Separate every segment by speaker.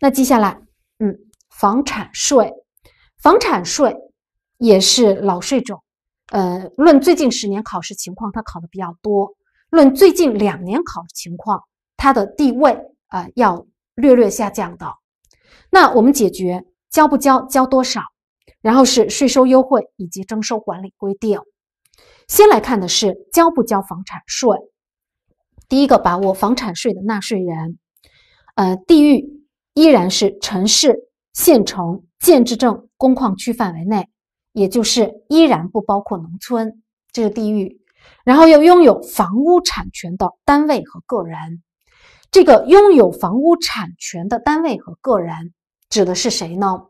Speaker 1: 那接下来，嗯，房产税，房产税也是老税种，呃，论最近十年考试情况，它考的比较多；论最近两年考的情况，它的地位啊要略略下降的。那我们解决交不交，交多少，然后是税收优惠以及征收管理规定。先来看的是交不交房产税。第一个，把握房产税的纳税人，呃，地域。依然是城市、县城、建制镇、工矿区范围内，也就是依然不包括农村这个地域。然后又拥有房屋产权的单位和个人，这个拥有房屋产权的单位和个人指的是谁呢？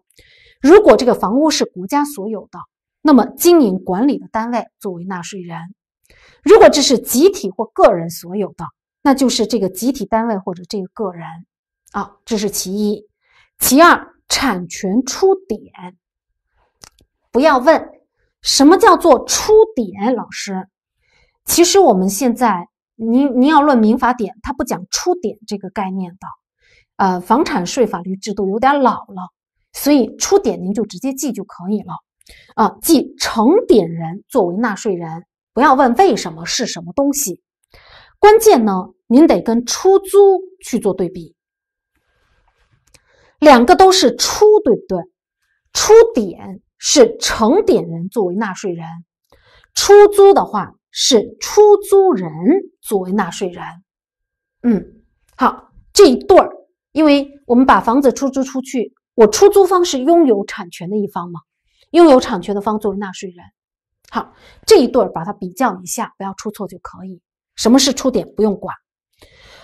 Speaker 1: 如果这个房屋是国家所有的，那么经营管理的单位作为纳税人；如果这是集体或个人所有的，那就是这个集体单位或者这个个人。啊，这是其一，其二，产权出典，不要问什么叫做出典。老师，其实我们现在您您要论民法典，它不讲出典这个概念的，呃，房产税法律制度有点老了，所以出典您就直接记就可以了啊，记承典人作为纳税人，不要问为什么是什么东西，关键呢，您得跟出租去做对比。两个都是出，对不对？出点是承典人作为纳税人，出租的话是出租人作为纳税人。嗯，好，这一对儿，因为我们把房子出租出去，我出租方是拥有产权的一方嘛，拥有产权的方作为纳税人。好，这一对儿把它比较一下，不要出错就可以。什么是出点不用管。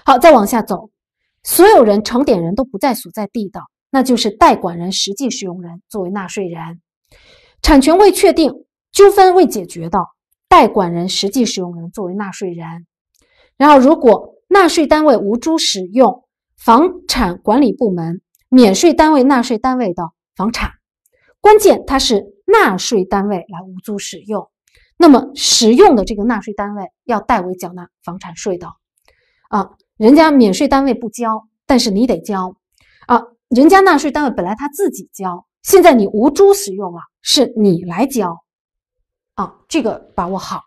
Speaker 1: 好，再往下走。所有人承典人都不在所在地的，那就是代管人实际使用人作为纳税人；产权未确定、纠纷未解决的，代管人实际使用人作为纳税人。然后，如果纳税单位无租使用房产管理部门、免税单位、纳税单位的房产，关键它是纳税单位来无租使用，那么使用的这个纳税单位要代为缴纳房产税的，啊。人家免税单位不交，但是你得交，啊，人家纳税单位本来他自己交，现在你无租使用了，是你来交，啊，这个把握好，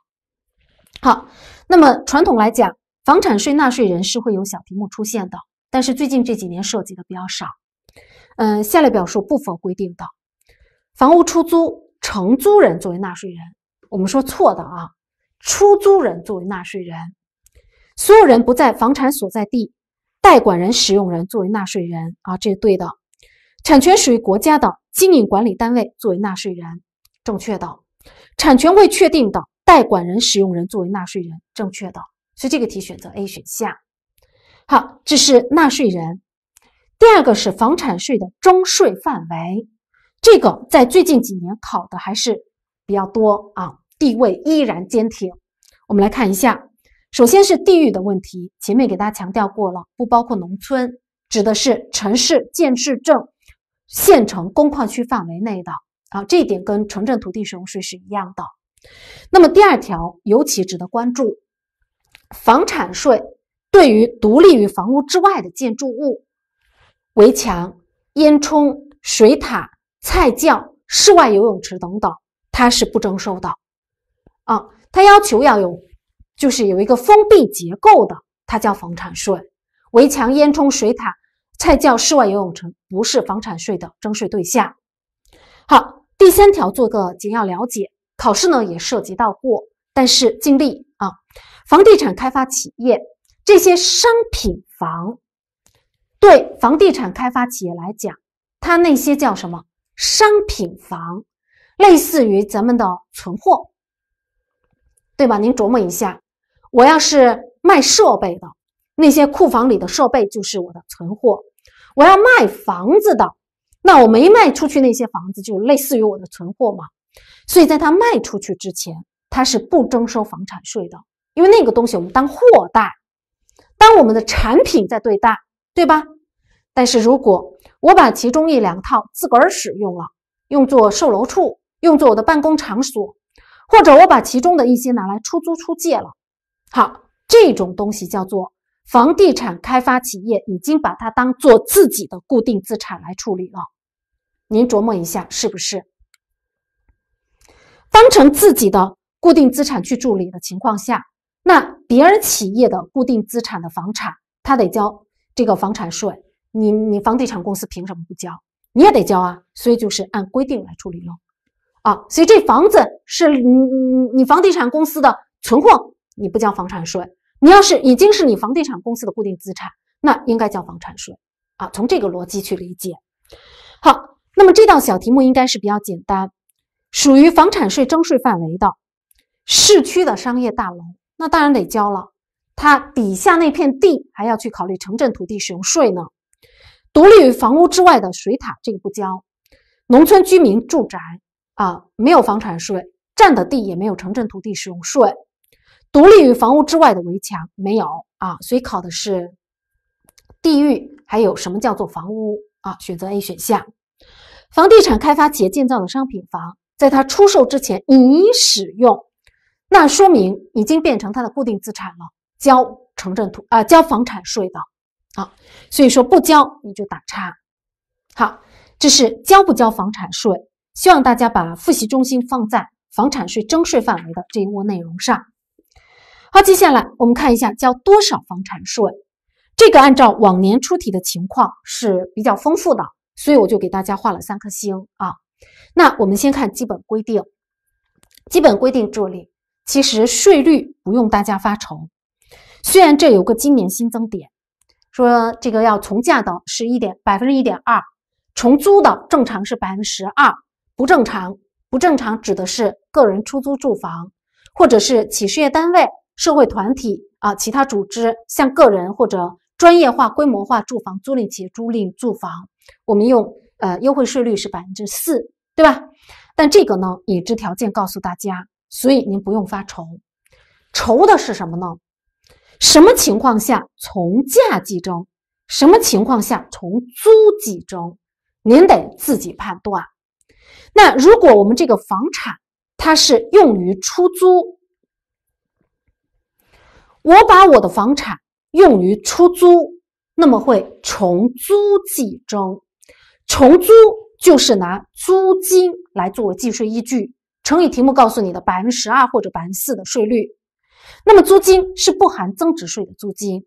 Speaker 1: 好，那么传统来讲，房产税纳税人是会有小题目出现的，但是最近这几年涉及的比较少，嗯，下列表述不符合规定的，房屋出租承租人作为纳税人，我们说错的啊，出租人作为纳税人。所有人不在房产所在地，代管人、使用人作为纳税人啊，这是对的。产权属于国家的经营管理单位作为纳税人，正确。的产权未确定的代管人、使用人作为纳税人，正确。的所以这个题选择 A 选项。好，这是纳税人。第二个是房产税的征税范围，这个在最近几年考的还是比较多啊，地位依然坚挺。我们来看一下。首先是地域的问题，前面给大家强调过了，不包括农村，指的是城市、建制镇、县城、工矿区范围内的啊，这一点跟城镇土地使用税是一样的。那么第二条尤其值得关注，房产税对于独立于房屋之外的建筑物、围墙、烟囱、水塔、菜窖、室外游泳池等等，它是不征收的啊，它要求要有。就是有一个封闭结构的，它叫房产税；围墙、烟囱、水塔才叫室外游泳池，不是房产税的征税对象。好，第三条做个简要了解，考试呢也涉及到过，但是尽力啊。房地产开发企业这些商品房，对房地产开发企业来讲，它那些叫什么商品房，类似于咱们的存货，对吧？您琢磨一下。我要是卖设备的，那些库房里的设备就是我的存货；我要卖房子的，那我没卖出去那些房子就类似于我的存货嘛。所以，在他卖出去之前，他是不征收房产税的，因为那个东西我们当货贷，当我们的产品在对待，对吧？但是如果我把其中一两套自个儿使用了，用作售楼处，用作我的办公场所，或者我把其中的一些拿来出租出借了。好，这种东西叫做房地产开发企业已经把它当做自己的固定资产来处理了。您琢磨一下，是不是当成自己的固定资产去处理的情况下，那别人企业的固定资产的房产，他得交这个房产税。你你房地产公司凭什么不交？你也得交啊。所以就是按规定来处理了，啊，所以这房子是你你你房地产公司的存货。你不交房产税，你要是已经是你房地产公司的固定资产，那应该交房产税啊。从这个逻辑去理解。好，那么这道小题目应该是比较简单，属于房产税征税范围的市区的商业大楼，那当然得交了。它底下那片地还要去考虑城镇土地使用税呢。独立于房屋之外的水塔，这个不交。农村居民住宅啊，没有房产税，占的地也没有城镇土地使用税。独立于房屋之外的围墙没有啊，所以考的是地域。还有什么叫做房屋啊？选择 A 选项，房地产开发企业建造的商品房，在它出售之前已使用，那说明已经变成它的固定资产了，交城镇土啊交房产税的啊。所以说不交你就打叉。好，这是交不交房产税？希望大家把复习中心放在房产税征税范围的这一窝内容上。好，接下来我们看一下交多少房产税，这个按照往年出题的情况是比较丰富的，所以我就给大家画了三颗星啊。那我们先看基本规定，基本规定这里其实税率不用大家发愁，虽然这有个今年新增点，说这个要从价的是一点百分之一点二，重租的正常是百分之十二，不正常，不正常指的是个人出租住房或者是企事业单位。社会团体啊，其他组织向个人或者专业化规模化住房租赁企业租赁住房，我们用呃优惠税率是百分之四，对吧？但这个呢，已知条件告诉大家，所以您不用发愁，愁的是什么呢？什么情况下从价计征，什么情况下从租计征，您得自己判断。那如果我们这个房产它是用于出租，我把我的房产用于出租，那么会重租计征。重租就是拿租金来作为计税依据，乘以题目告诉你的百分之十二或者百分之四的税率。那么租金是不含增值税的租金。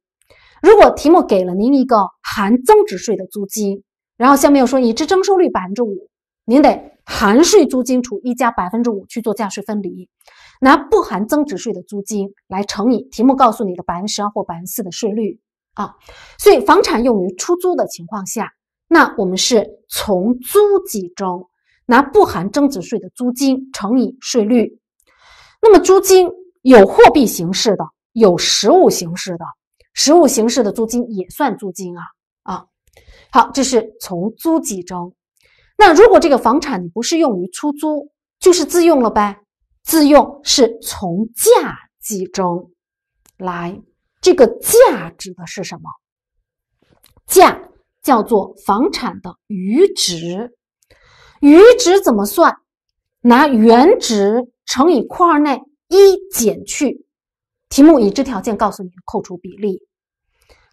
Speaker 1: 如果题目给了您一个含增值税的租金，然后下面又说已知征收率百分之五，您得含税租金除一加百分之五去做价税分离。拿不含增值税的租金来乘以题目告诉你的百分之十二或百分之四的税率啊，所以房产用于出租的情况下，那我们是从租金中拿不含增值税的租金乘以税率。那么租金有货币形式的，有实物形式的，实物形式的租金也算租金啊啊。好，这是从租金中。那如果这个房产你不是用于出租，就是自用了呗。自用是从价计征，来，这个价指的是什么？价叫做房产的余值，余值怎么算？拿原值乘以括号内一减去题目已知条件告诉你扣除比例。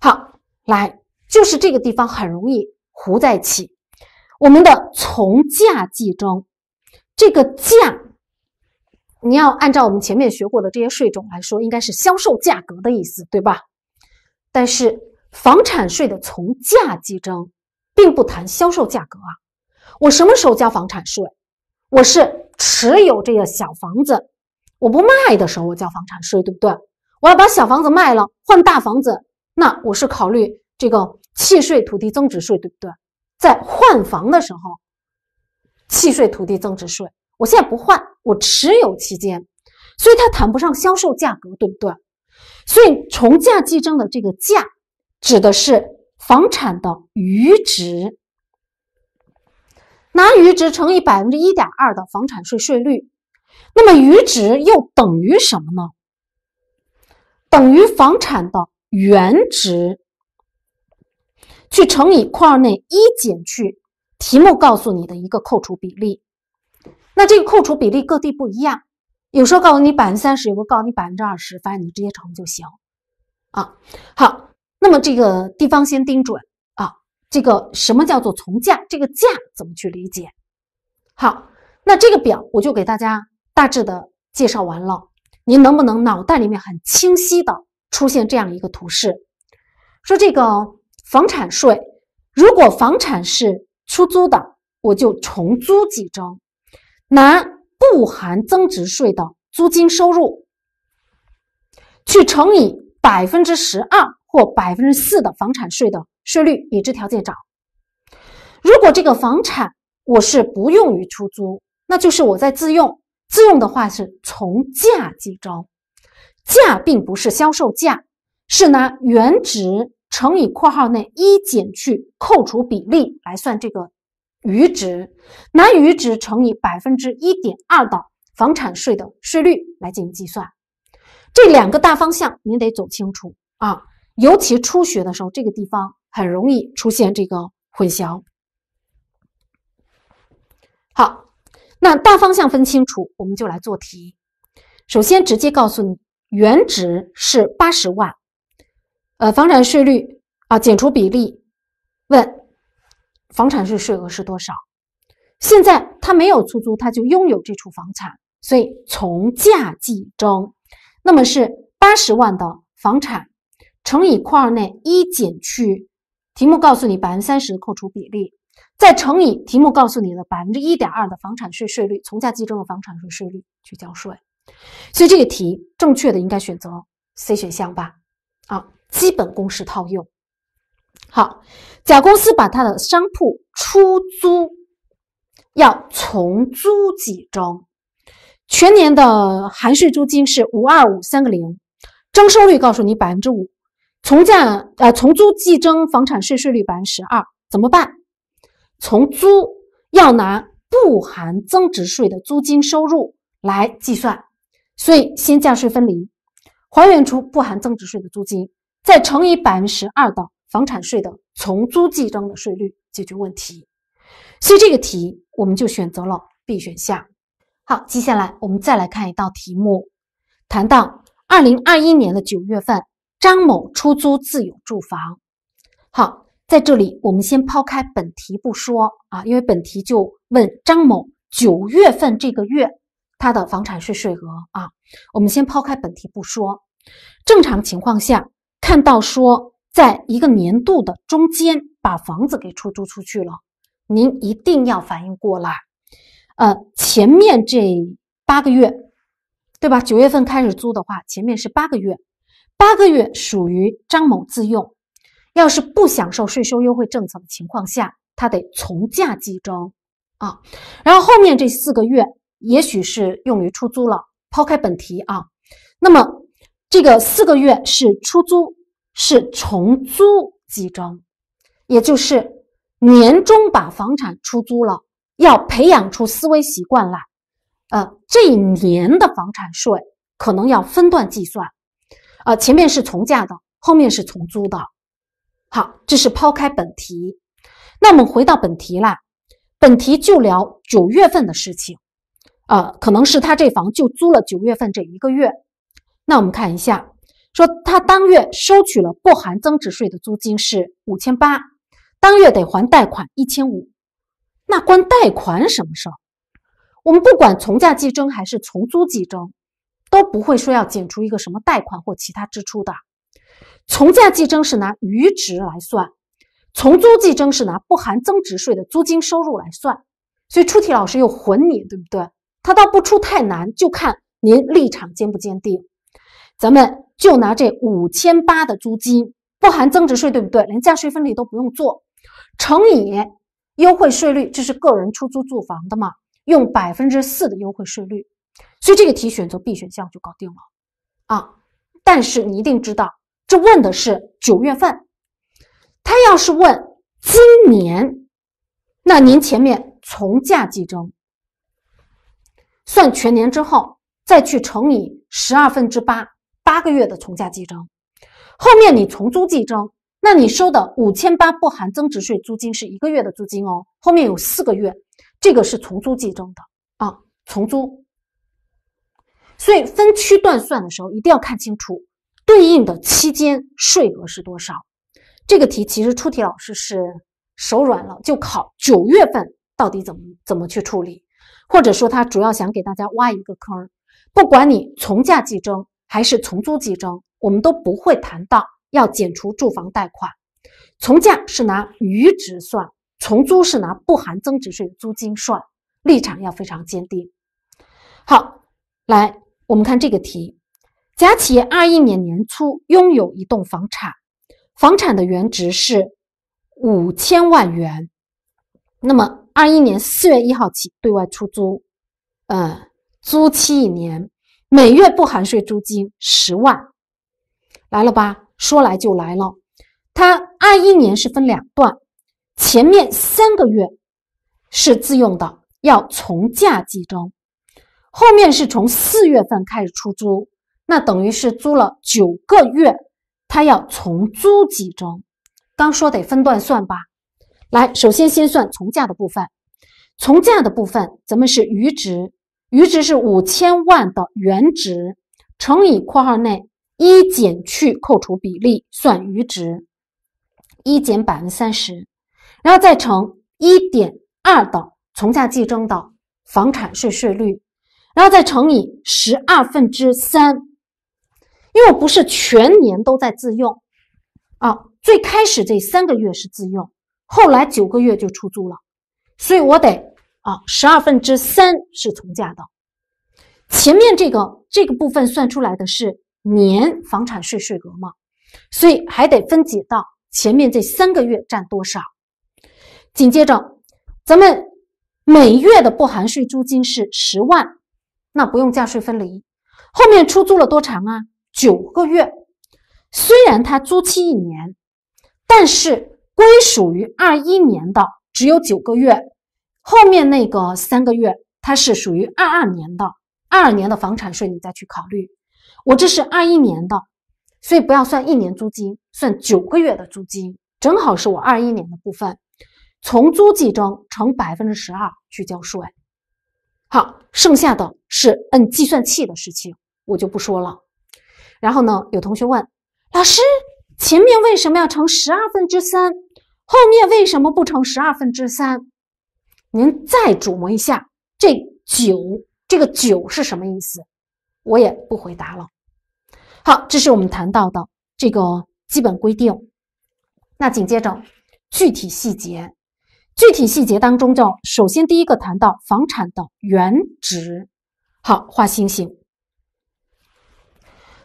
Speaker 1: 好，来，就是这个地方很容易糊在一起，我们的从价计征，这个价。你要按照我们前面学过的这些税种来说，应该是销售价格的意思，对吧？但是房产税的从价计征，并不谈销售价格啊。我什么时候交房产税？我是持有这个小房子，我不卖的时候，我交房产税，对不对？我要把小房子卖了，换大房子，那我是考虑这个契税、土地增值税，对不对？在换房的时候，契税、土地增值税，我现在不换。我持有期间，所以它谈不上销售价格，对不对？所以从价计征的这个价指的是房产的余值，拿余值乘以百分之一点二的房产税税率，那么余值又等于什么呢？等于房产的原值，去乘以括号内一减去题目告诉你的一个扣除比例。那这个扣除比例各地不一样，有时候告诉你百分之三十，有个告诉你百分之二十，反正你直接乘就行啊。好，那么这个地方先盯准啊。这个什么叫做从价？这个价怎么去理解？好，那这个表我就给大家大致的介绍完了。您能不能脑袋里面很清晰的出现这样一个图示？说这个房产税，如果房产是出租的，我就重租几征。拿不含增值税的租金收入去乘以百分之十二或百分之四的房产税的税率，已知条件找。如果这个房产我是不用于出租，那就是我在自用。自用的话是从价计征，价并不是销售价，是拿原值乘以括号内一减去扣除比例来算这个。余值拿余值乘以百分之一点二的房产税的税率来进行计算，这两个大方向您得走清楚啊，尤其初学的时候，这个地方很容易出现这个混淆。好，那大方向分清楚，我们就来做题。首先直接告诉你，原值是八十万，呃，房产税率啊，减除比例，问。房产税税额是多少？现在他没有出租，他就拥有这处房产，所以从价计征。那么是八十万的房产乘以括号内一减去题目告诉你百分之三十的扣除比例，再乘以题目告诉你的百分之一点二的房产税税率，从价计征的房产税税率去交税。所以这个题正确的应该选择 C 选项吧？啊，基本公式套用。好，甲公司把他的商铺出租，要从租计征，全年的含税租金是五二五三个零，征收率告诉你百分之五，从价呃从租计征房产税税率百分之十二，怎么办？从租要拿不含增值税的租金收入来计算，所以先价税分离，还原出不含增值税的租金，再乘以百分之十二到。房产税的从租计征的税率解决问题，所以这个题我们就选择了 B 选项。好，接下来我们再来看一道题目，谈到二零二一年的九月份，张某出租自有住房。好，在这里我们先抛开本题不说啊，因为本题就问张某九月份这个月他的房产税税额啊。我们先抛开本题不说，正常情况下看到说。在一个年度的中间把房子给出租出去了，您一定要反应过来，呃，前面这八个月，对吧？九月份开始租的话，前面是八个月，八个月属于张某自用，要是不享受税收优惠政策的情况下，他得从价计征啊。然后后面这四个月，也许是用于出租了，抛开本题啊，那么这个四个月是出租。是重租集中，也就是年终把房产出租了，要培养出思维习惯来。呃，这一年的房产税可能要分段计算，呃，前面是从价的，后面是从租的。好，这是抛开本题，那我们回到本题来，本题就聊九月份的事情。呃，可能是他这房就租了九月份这一个月。那我们看一下。说他当月收取了不含增值税的租金是五千八，当月得还贷款一千五，那关贷款什么事儿？我们不管从价计征还是从租计征，都不会说要减除一个什么贷款或其他支出的。从价计征是拿余值来算，从租计征是拿不含增值税的租金收入来算。所以出题老师又混你，对不对？他倒不出太难，就看您立场坚不坚定。咱们就拿这五千八的租金，不含增值税，对不对？连价税分离都不用做，乘以优惠税率，这是个人出租住房的嘛？用百分之四的优惠税率，所以这个题选择 B 选项就搞定了啊！但是你一定知道，这问的是九月份。他要是问今年，那您前面从价计征，算全年之后，再去乘以十二分之八。八个月的从价计征，后面你从租计征，那你收的五千八不含增值税租金是一个月的租金哦，后面有四个月，这个是从租计征的啊，从租。所以分区段算的时候一定要看清楚对应的期间税额是多少。这个题其实出题老师是手软了，就考九月份到底怎么怎么去处理，或者说他主要想给大家挖一个坑，不管你从价计征。还是从租计征，我们都不会谈到要减除住房贷款。从价是拿余值算，从租是拿不含增值税租金算，立场要非常坚定。好，来我们看这个题：甲企业二一年年初拥有一栋房产，房产的原值是五千万元，那么二一年四月一号起对外出租，嗯，租期一年。每月不含税租金十万，来了吧？说来就来了。他二一年是分两段，前面三个月是自用的，要从价计征；后面是从四月份开始出租，那等于是租了九个月，他要从租计征。刚说得分段算吧。来，首先先算从价的部分，从价的部分咱们是余值。余值是五千万的原值乘以括号内一减去扣除比例算余值，一减百分之三十，然后再乘一点二的从价计征的房产税税率，然后再乘以十二分之三，因为我不是全年都在自用啊，最开始这三个月是自用，后来九个月就出租了，所以我得。啊，十二分之三是从价的，前面这个这个部分算出来的是年房产税税额嘛？所以还得分解到前面这三个月占多少。紧接着，咱们每月的不含税租金是十万，那不用价税分离。后面出租了多长啊？九个月。虽然它租期一年，但是归属于二一年的只有九个月。后面那个三个月，它是属于二二年的，二二年的房产税你再去考虑。我这是二一年的，所以不要算一年租金，算九个月的租金，正好是我二一年的部分，从租计征乘百分之十二去交税。好，剩下的是按计算器的事情，我就不说了。然后呢，有同学问老师，前面为什么要乘十二分之三，后面为什么不乘十二分之三？您再琢磨一下，这九这个九是什么意思？我也不回答了。好，这是我们谈到的这个基本规定。那紧接着具体细节，具体细节当中，就首先第一个谈到房产的原值。好，画星星。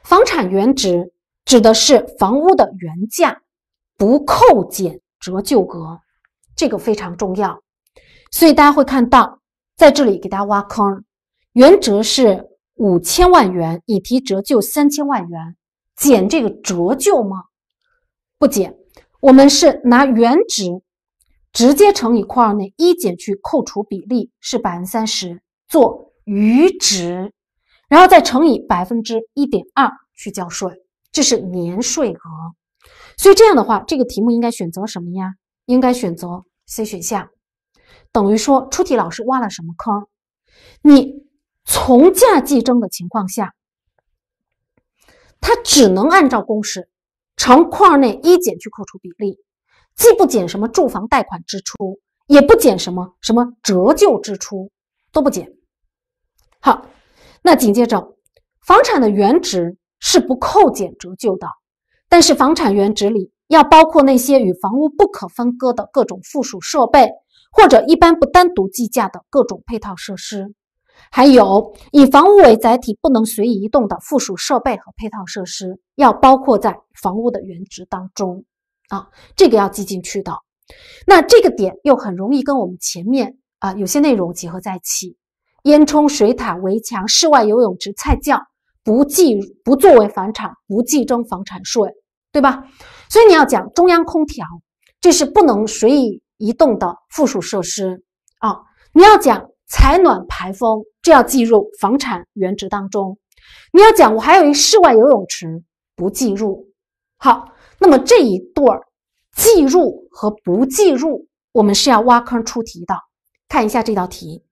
Speaker 1: 房产原值指的是房屋的原价，不扣减折旧额，这个非常重要。所以大家会看到，在这里给大家挖坑，原值是五千万元，已提折旧三千万元，减这个折旧吗？不减，我们是拿原值直接乘以括号内一减去扣除比例是百分之三十，做余值，然后再乘以百分之一点二去交税，这是年税额。所以这样的话，这个题目应该选择什么呀？应该选择 C 选项。等于说，出题老师挖了什么坑？你从价计征的情况下，他只能按照公式乘块内一减去扣除比例，既不减什么住房贷款支出，也不减什么什么折旧支出，都不减。好，那紧接着，房产的原值是不扣减折旧的，但是房产原值里要包括那些与房屋不可分割的各种附属设备。或者一般不单独计价的各种配套设施，还有以房屋为载体不能随意移动的附属设备和配套设施，要包括在房屋的原值当中啊，这个要记进去的。那这个点又很容易跟我们前面啊有些内容结合在一起，烟囱、水塔、围墙、室外游泳池、菜窖不计不作为房产，不计征房产税，对吧？所以你要讲中央空调，这是不能随意。移动的附属设施啊，你要讲采暖排风，这要计入房产原值当中；你要讲我还有一室外游泳池，不计入。好，那么这一对儿计入和不计入，我们是要挖坑出题的。看一下这道题：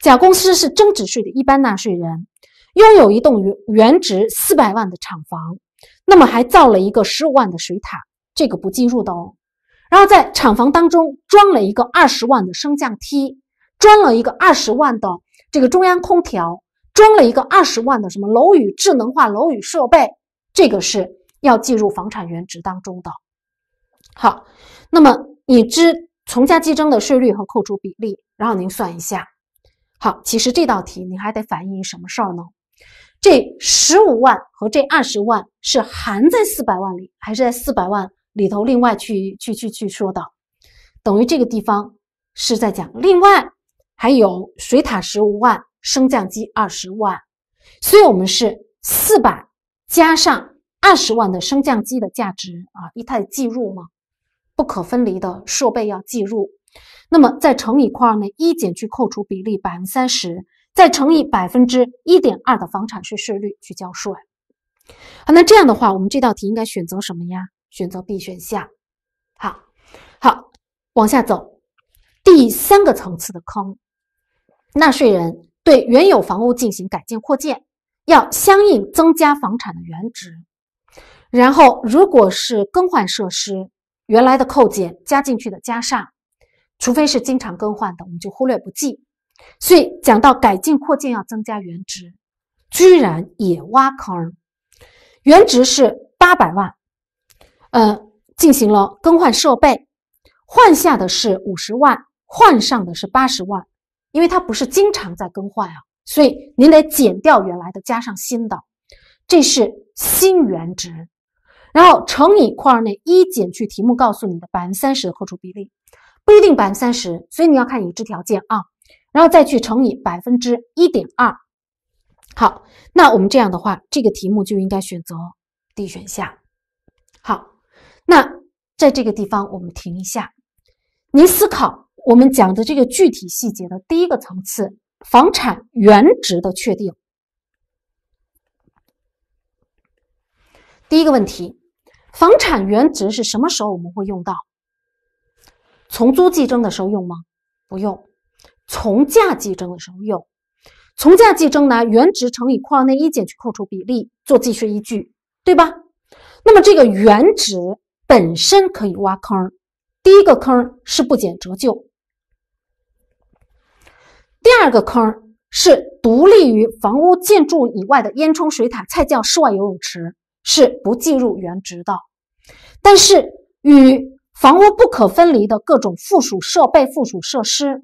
Speaker 1: 甲公司是增值税的一般纳税人，拥有一栋原原值四百万的厂房，那么还造了一个十五万的水塔，这个不计入的哦。然后在厂房当中装了一个二十万的升降梯，装了一个二十万的这个中央空调，装了一个二十万的什么楼宇智能化楼宇设备，这个是要计入房产原值当中的。好，那么已知从价计征的税率和扣除比例，然后您算一下。好，其实这道题你还得反映什么事儿呢？这十五万和这二十万是含在四百万里，还是在四百万？里头另外去去去去说的，等于这个地方是在讲另外还有水塔十五万，升降机二十万，所以我们是四百加上二十万的升降机的价值啊，一得计入嘛，不可分离的设备要计入，那么再乘以块儿呢，一减去扣除比例百分之三十，再乘以百分之一点二的房产税税率去交税。好，那这样的话，我们这道题应该选择什么呀？选择 B 选项，好好往下走。第三个层次的坑：纳税人对原有房屋进行改建扩建，要相应增加房产的原值。然后，如果是更换设施，原来的扣减加进去的加上，除非是经常更换的，我们就忽略不计。所以，讲到改进扩建要增加原值，居然也挖坑。原值是八百万。呃，进行了更换设备，换下的是五十万，换上的是八十万，因为它不是经常在更换啊，所以您得减掉原来的，加上新的，这是新原值，然后乘以括号内一减去题目告诉你的百分之三十扣除比例，不一定百分之三十，所以你要看已知条件啊，然后再去乘以百分之一点二，好，那我们这样的话，这个题目就应该选择 D 选项，好。那在这个地方，我们停一下。您思考我们讲的这个具体细节的第一个层次，房产原值的确定。第一个问题，房产原值是什么时候我们会用到？从租计征的时候用吗？不用。从价计征的时候用。从价计征拿原值乘以括号内一减去扣除比例做计税依据，对吧？那么这个原值。本身可以挖坑，第一个坑是不减折旧，第二个坑是独立于房屋建筑以外的烟囱、水塔、菜窖、室外游泳池是不计入原值的，但是与房屋不可分离的各种附属设备、附属设施、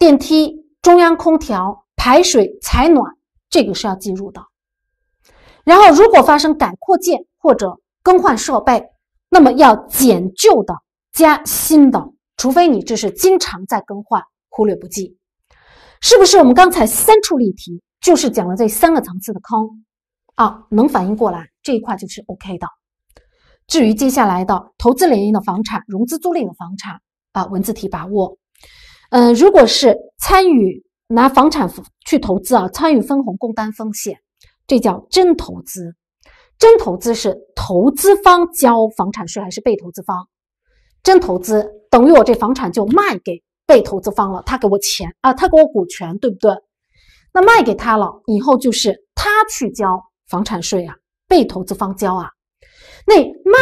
Speaker 1: 电梯、中央空调、排水、采暖，这个是要计入的。然后，如果发生改扩建或者更换设备，那么要减旧的加新的，除非你这是经常在更换，忽略不计，是不是？我们刚才三处例题就是讲了这三个层次的坑啊，能反应过来这一块就是 OK 的。至于接下来的投资联营的房产、融资租赁的房产啊，文字题把握，嗯，如果是参与拿房产去投资啊，参与分红共担风险，这叫真投资。真投资是投资方交房产税还是被投资方？真投资等于我这房产就卖给被投资方了，他给我钱啊，他给我股权，对不对？那卖给他了以后，就是他去交房产税啊，被投资方交啊。那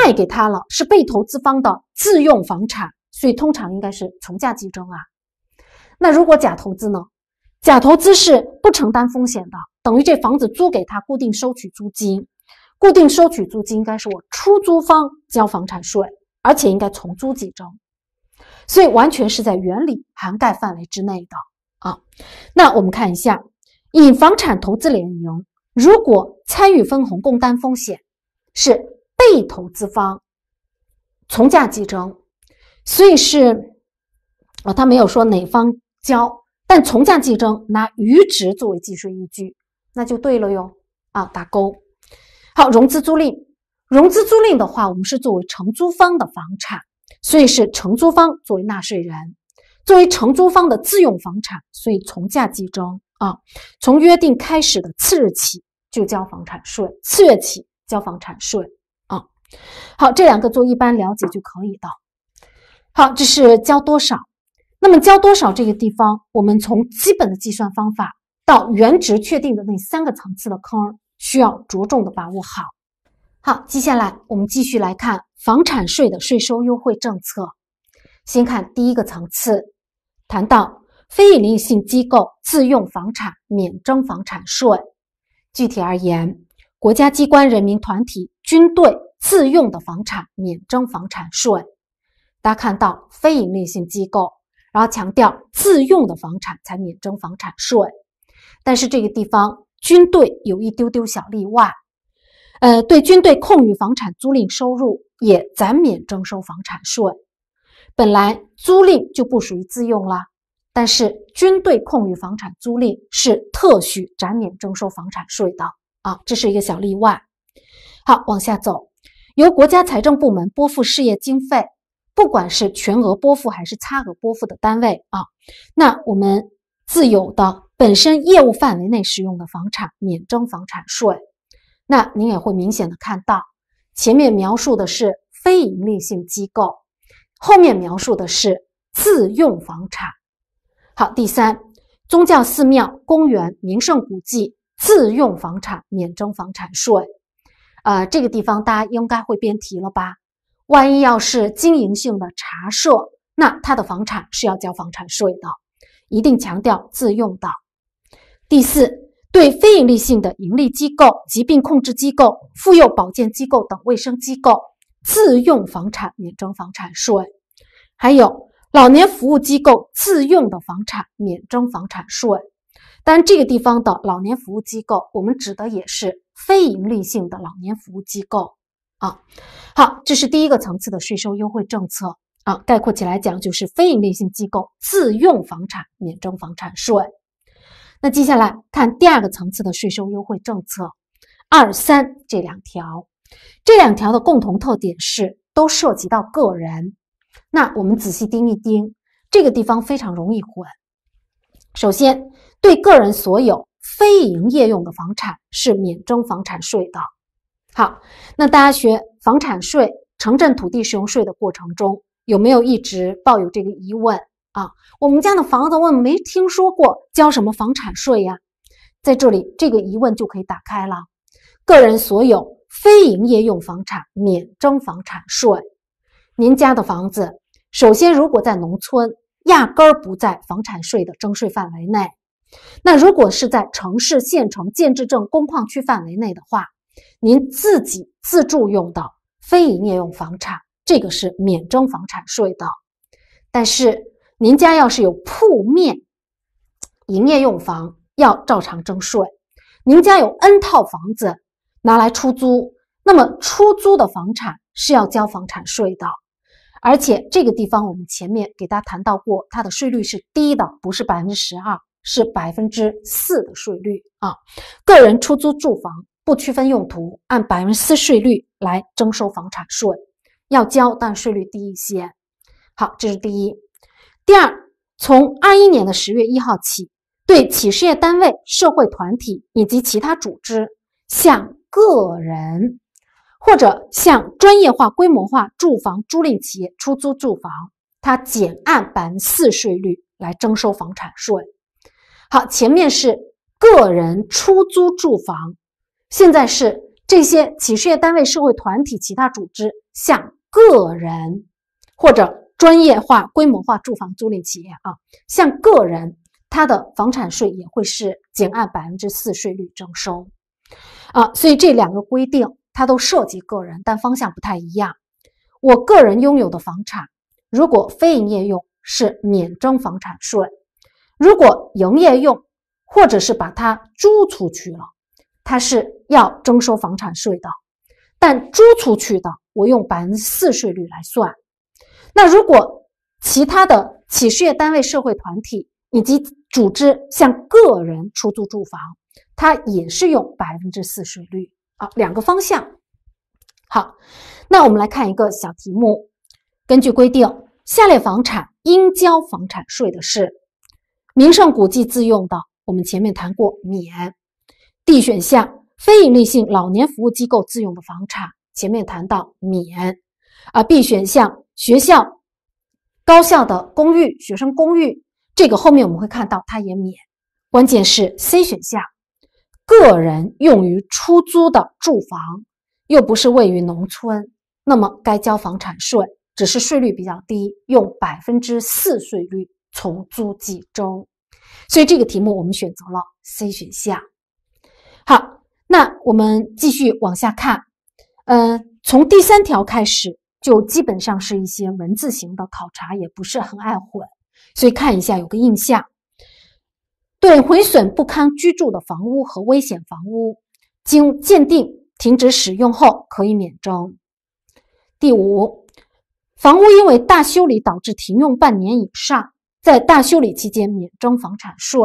Speaker 1: 卖给他了是被投资方的自用房产，所以通常应该是从价计征啊。那如果假投资呢？假投资是不承担风险的，等于这房子租给他，固定收取租金。固定收取租金应该是我出租方交房产税，而且应该从租计征，所以完全是在原理涵盖范围之内的啊。那我们看一下以房产投资联营，如果参与分红共担风险，是被投资方从价计征，所以是啊，他没有说哪方交，但从价计征拿余值作为计税依据，那就对了哟啊，打勾。好，融资租赁，融资租赁的话，我们是作为承租方的房产，所以是承租方作为纳税人，作为承租方的自用房产，所以从价计征啊，从约定开始的次日起就交房产税，次月起交房产税啊。好，这两个做一般了解就可以的。好，这是交多少，那么交多少这个地方，我们从基本的计算方法到原值确定的那三个层次的坑。需要着重的把握好。好，接下来我们继续来看房产税的税收优惠政策。先看第一个层次，谈到非营利性机构自用房产免征房产税。具体而言，国家机关、人民团体、军队自用的房产免征房产税。大家看到非营利性机构，然后强调自用的房产才免征房产税。但是这个地方。军队有一丢丢小例外，呃，对军队空余房产租赁收入也暂免征收房产税。本来租赁就不属于自用了，但是军队空余房产租赁是特许暂免征收房产税的啊，这是一个小例外。好，往下走，由国家财政部门拨付事业经费，不管是全额拨付还是差额拨付的单位啊，那我们自有的。本身业务范围内使用的房产免征房产税，那您也会明显的看到，前面描述的是非营利性机构，后面描述的是自用房产。好，第三，宗教寺庙、公园、名胜古迹自用房产免征房产税。呃，这个地方大家应该会编题了吧？万一要是经营性的茶社，那他的房产是要交房产税的，一定强调自用的。第四，对非营利性的盈利机构、疾病控制机构、妇幼保健机构等卫生机构自用房产免征房产税，还有老年服务机构自用的房产免征房产税。但这个地方的老年服务机构，我们指的也是非营利性的老年服务机构啊。好，这是第一个层次的税收优惠政策啊。概括起来讲，就是非营利性机构自用房产免征房产税。那接下来看第二个层次的税收优惠政策，二三这两条，这两条的共同特点是都涉及到个人。那我们仔细盯一盯，这个地方非常容易混。首先，对个人所有非营业用的房产是免征房产税的。好，那大家学房产税、城镇土地使用税的过程中，有没有一直抱有这个疑问？啊，我们家的房子，我没听说过交什么房产税呀？在这里，这个疑问就可以打开了。个人所有非营业用房产免征房产税。您家的房子，首先如果在农村，压根儿不在房产税的征税范围内。那如果是在城市、县城、建制镇、工矿区范围内的话，您自己自住用的非营业用房产，这个是免征房产税的。但是，您家要是有铺面、营业用房，要照常征税。您家有 n 套房子拿来出租，那么出租的房产是要交房产税的。而且这个地方我们前面给大家谈到过，它的税率是低的，不是百分之十二，是百分之四的税率啊。个人出租住房不区分用途，按百分之四税率来征收房产税，要交，但税率低一些。好，这是第一。第二，从二一年的十月一号起，对企事业单位、社会团体以及其他组织向个人或者向专业化规模化住房租赁企业出租住房，它减按百分四税率来征收房产税。好，前面是个人出租住房，现在是这些企事业单位、社会团体、其他组织向个人或者。专业化规模化住房租赁企业啊，像个人，他的房产税也会是仅按百分之四税率征收啊。所以这两个规定它都涉及个人，但方向不太一样。我个人拥有的房产，如果非营业用是免征房产税；如果营业用，或者是把它租出去了，它是要征收房产税的。但租出去的，我用百分之四税率来算。那如果其他的企事业单位、社会团体以及组织向个人出租住房，它也是用百分之四税率。啊，两个方向。好，那我们来看一个小题目。根据规定，下列房产应交房产税的是：名胜古迹自用的，我们前面谈过免；D 选项，非营利性老年服务机构自用的房产，前面谈到免。啊，B 选项学校高校的公寓、学生公寓，这个后面我们会看到它也免。关键是 C 选项，个人用于出租的住房，又不是位于农村，那么该交房产税，只是税率比较低，用百分之四税率从租计征。所以这个题目我们选择了 C 选项。好，那我们继续往下看，嗯，从第三条开始。就基本上是一些文字型的考察，也不是很爱混，所以看一下有个印象。对，毁损不堪居住的房屋和危险房屋，经鉴定停止使用后可以免征。第五，房屋因为大修理导致停用半年以上，在大修理期间免征房产税。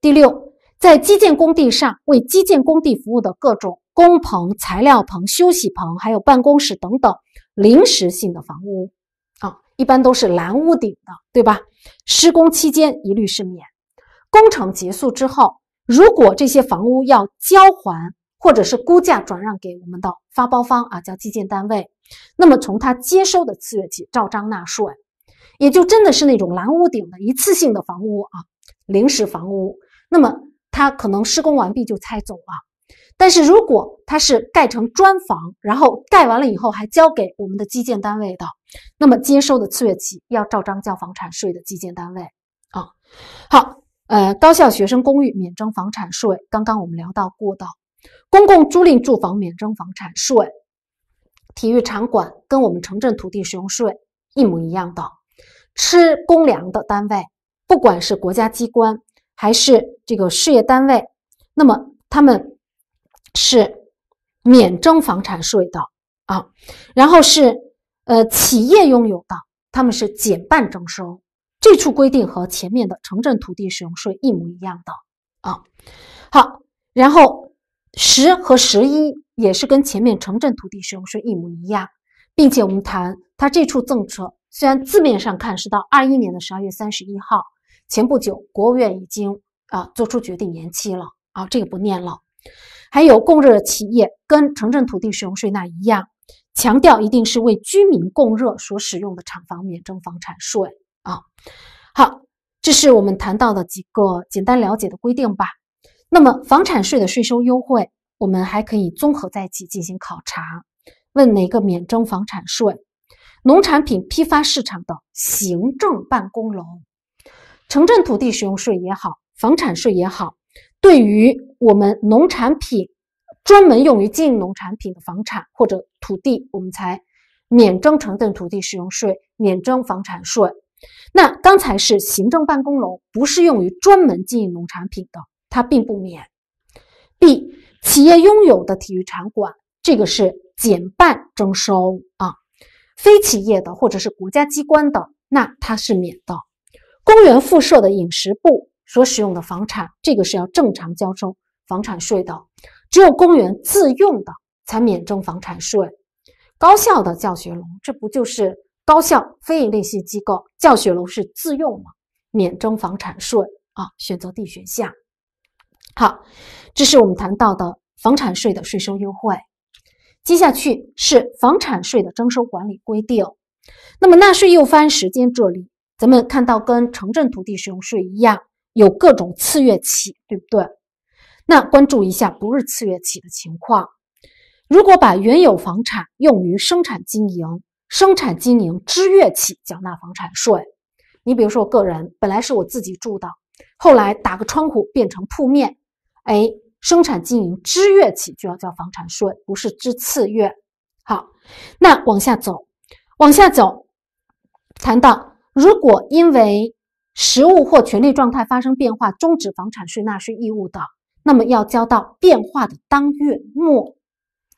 Speaker 1: 第六，在基建工地上为基建工地服务的各种工棚、材料棚、休息棚，还有办公室等等。临时性的房屋啊，一般都是蓝屋顶的，对吧？施工期间一律是免。工程结束之后，如果这些房屋要交还，或者是估价转让给我们的发包方啊，叫基建单位，那么从他接收的次月起照章纳税。也就真的是那种蓝屋顶的一次性的房屋啊，临时房屋，那么他可能施工完毕就拆走了。但是如果它是盖成砖房，然后盖完了以后还交给我们的基建单位的，那么接收的次月起要照章交房产税的基建单位啊。好，呃，高校学生公寓免征房产税。刚刚我们聊到过的，公共租赁住房免征房产税，体育场馆跟我们城镇土地使用税一模一样的，吃公粮的单位，不管是国家机关还是这个事业单位，那么他们。是免征房产税的啊，然后是呃企业拥有的，他们是减半征收。这处规定和前面的城镇土地使用税一模一样的啊。好，然后十和十一也是跟前面城镇土地使用税一模一样，并且我们谈它这处政策，虽然字面上看是到二一年的十二月三十一号，前不久国务院已经啊做出决定延期了啊，这个不念了。还有供热企业跟城镇土地使用税那一样，强调一定是为居民供热所使用的厂房免征房产税啊。好，这是我们谈到的几个简单了解的规定吧。那么房产税的税收优惠，我们还可以综合在一起进行考察。问哪个免征房产税？农产品批发市场的行政办公楼，城镇土地使用税也好，房产税也好。对于我们农产品专门用于经营农产品的房产或者土地，我们才免征城镇土地使用税、免征房产税。那刚才是行政办公楼，不适用于专门经营农产品的，它并不免。B 企业拥有的体育场馆，这个是减半征收啊。非企业的或者是国家机关的，那它是免的。公园附设的饮食部。所使用的房产，这个是要正常交收房产税的。只有公园自用的才免征房产税。高校的教学楼，这不就是高校非营利性机构教学楼是自用吗？免征房产税啊，选择 D 选项。好，这是我们谈到的房产税的税收优惠。接下去是房产税的征收管理规定。那么纳税又翻时间这里，咱们看到跟城镇土地使用税一样。有各种次月起，对不对？那关注一下，不是次月起的情况。如果把原有房产用于生产经营，生产经营之月起缴纳房产税。你比如说，我个人本来是我自己住的，后来打个窗户变成铺面，哎，生产经营之月起就要交房产税，不是之次月。好，那往下走，往下走，谈到如果因为。实物或权利状态发生变化，终止房产税纳税义务的，那么要交到变化的当月末。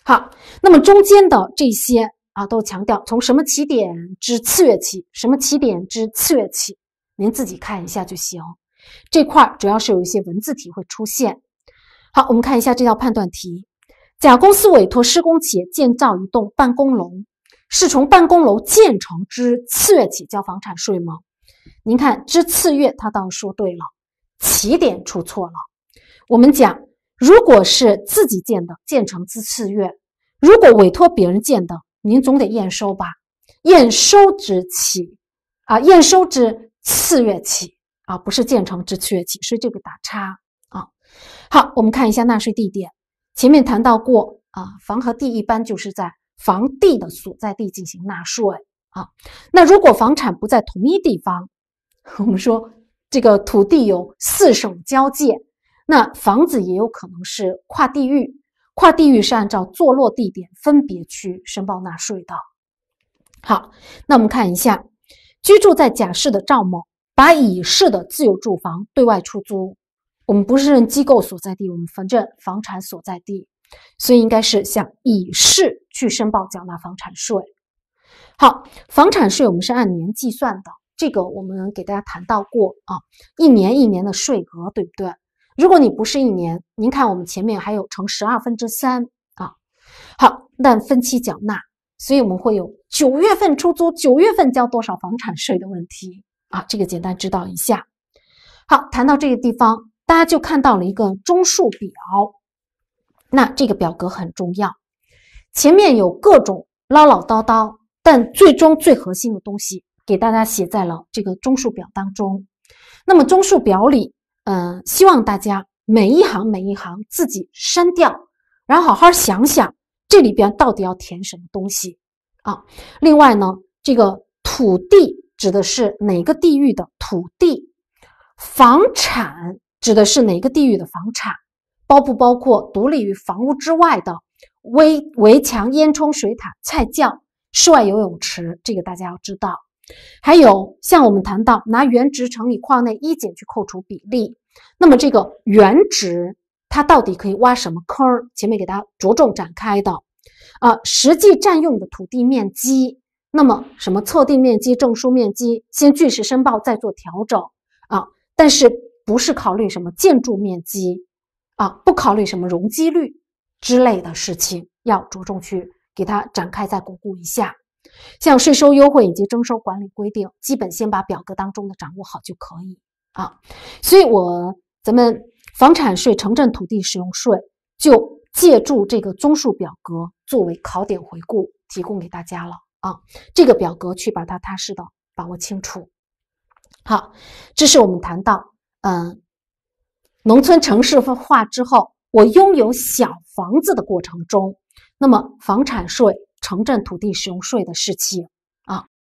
Speaker 1: 好，那么中间的这些啊，都强调从什么起点之次月起，什么起点之次月起，您自己看一下就行。这块主要是有一些文字题会出现。好，我们看一下这道判断题：甲公司委托施工企业建造一栋办公楼，是从办公楼建成之次月起交房产税吗？您看，知次月他倒说对了，起点出错了。我们讲，如果是自己建的，建成知次月；如果委托别人建的，您总得验收吧？验收之起，啊，验收之次月起，啊，不是建成之次月起，所以这个打叉啊。好，我们看一下纳税地点。前面谈到过啊，房和地一般就是在房地的所在地进行纳税啊。那如果房产不在同一地方？我们说，这个土地有四省交界，那房子也有可能是跨地域。跨地域是按照坐落地点分别去申报纳税的。好，那我们看一下，居住在甲市的赵某把乙市的自有住房对外出租，我们不是认机构所在地，我们反正房产所在地，所以应该是向乙市去申报缴纳房产税。好，房产税我们是按年计算的。这个我们给大家谈到过啊，一年一年的税额，对不对？如果你不是一年，您看我们前面还有乘十二分之三啊。好，那分期缴纳，所以我们会有九月份出租，九月份交多少房产税的问题啊。这个简单知道一下。好，谈到这个地方，大家就看到了一个中数表，那这个表格很重要，前面有各种唠唠叨叨，但最终最核心的东西。给大家写在了这个综述表当中。那么综述表里，呃，希望大家每一行每一行自己删掉，然后好好想想这里边到底要填什么东西啊。另外呢，这个土地指的是哪个地域的土地？房产指的是哪个地域的房产？包不包括独立于房屋之外的围围墙、烟囱、水塔、菜窖、室外游泳池？这个大家要知道。还有像我们谈到拿原值乘以框内一减去扣除比例，那么这个原值它到底可以挖什么坑？前面给大家着重展开的，啊，实际占用的土地面积，那么什么测定面积、证书面积，先据实申报再做调整啊，但是不是考虑什么建筑面积啊，不考虑什么容积率之类的事情，要着重去给它展开再巩固一下。像税收优惠以及征收管理规定，基本先把表格当中的掌握好就可以啊。所以，我咱们房产税、城镇土地使用税就借助这个综述表格作为考点回顾提供给大家了啊。这个表格去把它踏实的把握清楚。好，这是我们谈到嗯，农村城市化之后，我拥有小房子的过程中，那么房产税。城镇土地使用税的事情。